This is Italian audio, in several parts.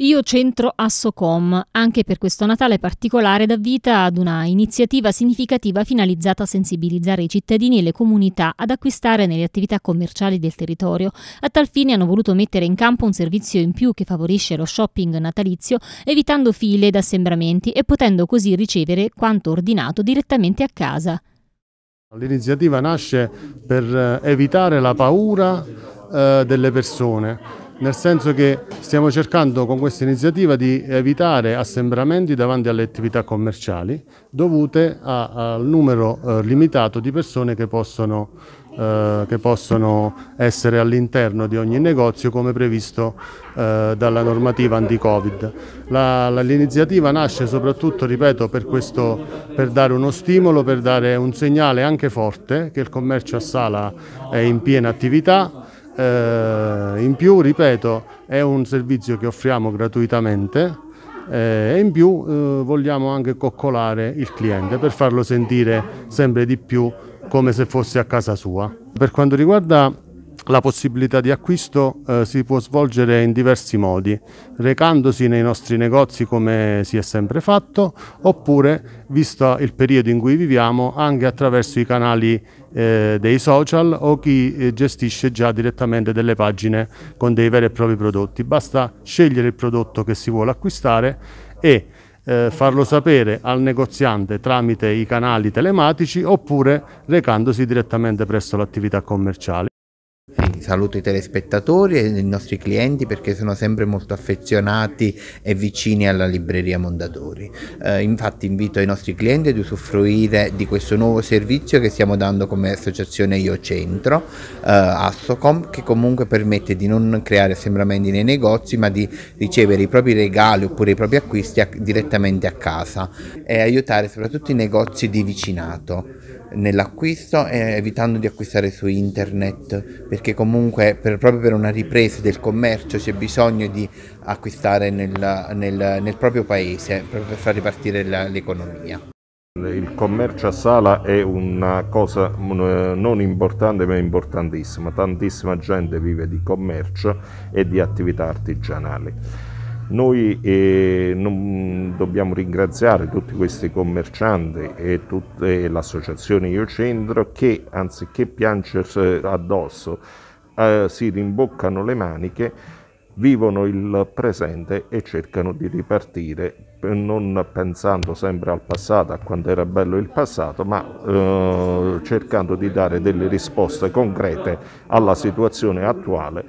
Io centro Assocom. Anche per questo Natale particolare dà vita ad una iniziativa significativa finalizzata a sensibilizzare i cittadini e le comunità ad acquistare nelle attività commerciali del territorio. A tal fine hanno voluto mettere in campo un servizio in più che favorisce lo shopping natalizio, evitando file ed assembramenti e potendo così ricevere quanto ordinato direttamente a casa. L'iniziativa nasce per eh, evitare la paura eh, delle persone nel senso che stiamo cercando con questa iniziativa di evitare assembramenti davanti alle attività commerciali dovute al numero eh, limitato di persone che possono, eh, che possono essere all'interno di ogni negozio come previsto eh, dalla normativa anti-Covid. L'iniziativa nasce soprattutto, ripeto, per, questo, per dare uno stimolo, per dare un segnale anche forte che il commercio a sala è in piena attività eh, in più, ripeto, è un servizio che offriamo gratuitamente eh, e in più eh, vogliamo anche coccolare il cliente per farlo sentire sempre di più come se fosse a casa sua. Per quanto riguarda la possibilità di acquisto eh, si può svolgere in diversi modi, recandosi nei nostri negozi come si è sempre fatto, oppure, visto il periodo in cui viviamo, anche attraverso i canali eh, dei social o chi eh, gestisce già direttamente delle pagine con dei veri e propri prodotti. Basta scegliere il prodotto che si vuole acquistare e eh, farlo sapere al negoziante tramite i canali telematici oppure recandosi direttamente presso l'attività commerciale saluto i telespettatori e i nostri clienti perché sono sempre molto affezionati e vicini alla libreria Mondadori. Eh, infatti invito i nostri clienti ad usufruire di questo nuovo servizio che stiamo dando come associazione Io Centro, eh, Assocom, che comunque permette di non creare assembramenti nei negozi ma di ricevere i propri regali oppure i propri acquisti a, direttamente a casa e aiutare soprattutto i negozi di vicinato nell'acquisto eh, evitando di acquistare su internet perché comunque per, proprio per una ripresa del commercio c'è bisogno di acquistare nel, nel, nel proprio paese proprio per far ripartire la, l'economia. Il commercio a sala è una cosa mm, non importante ma importantissima, tantissima gente vive di commercio e di attività artigianali. Noi eh, non, dobbiamo ringraziare tutti questi commercianti e tutte l'associazione Io Centro che anziché piangersi addosso eh, si rimboccano le maniche, vivono il presente e cercano di ripartire non pensando sempre al passato, a quanto era bello il passato, ma eh, cercando di dare delle risposte concrete alla situazione attuale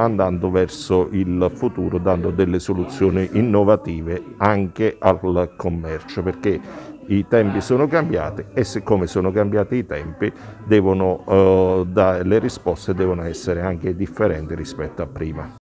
andando verso il futuro, dando delle soluzioni innovative anche al commercio, perché i tempi sono cambiati e siccome sono cambiati i tempi, devono, eh, da, le risposte devono essere anche differenti rispetto a prima.